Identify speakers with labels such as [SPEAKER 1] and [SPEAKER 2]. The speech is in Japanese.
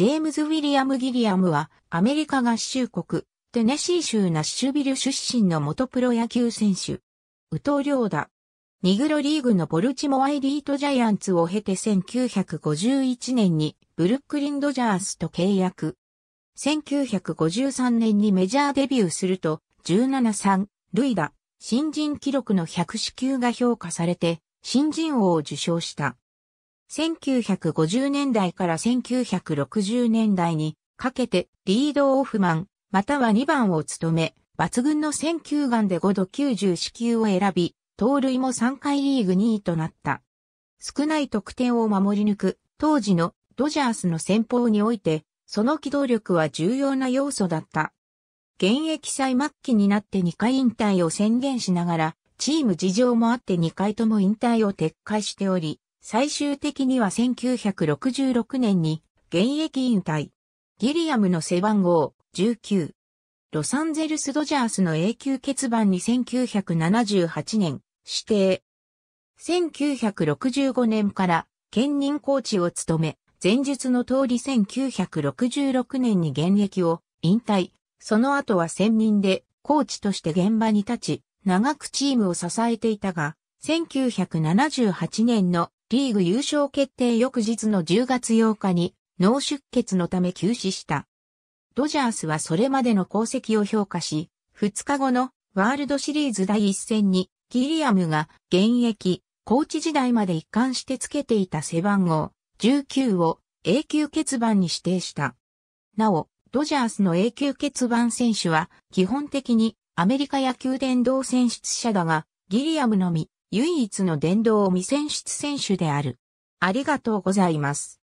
[SPEAKER 1] ジェームズ・ウィリアム・ギリアムは、アメリカ合衆国、テネシー州ナッシュビル出身の元プロ野球選手。宇藤良だ。ニグロリーグのボルチモアエリートジャイアンツを経て1951年にブルックリンドジャースと契約。1953年にメジャーデビューすると17-3ルイダ、新人記録の100支給が評価されて新人王を受賞した。1950年代から1960年代にかけてリードオフマン、または2番を務め、抜群の選球眼で5度94球を選び、盗塁も3回リーグ2位となった。少ない得点を守り抜く、当時のドジャースの戦法において、その機動力は重要な要素だった。現役最末期になって2回引退を宣言しながら、チーム事情もあって2回とも引退を撤回しており、最終的には1966年に現役引退。ギリアムの背番号19。ロサンゼルスドジャースの永久欠番に1978年指定。1965年から兼任コーチを務め、前述の通り1966年に現役を引退。その後は専任でコーチとして現場に立ち、長くチームを支えていたが、1978年のリーグ優勝決定翌日の10月8日に脳出血のため休止した。ドジャースはそれまでの功績を評価し、2日後のワールドシリーズ第1戦にギリアムが現役、コーチ時代まで一貫してつけていた背番号19を永久欠番に指定した。なお、ドジャースの永久欠番選手は基本的にアメリカ野球殿堂選出者だが、ギリアムのみ唯一の電動未選出選手である。ありがとうございます。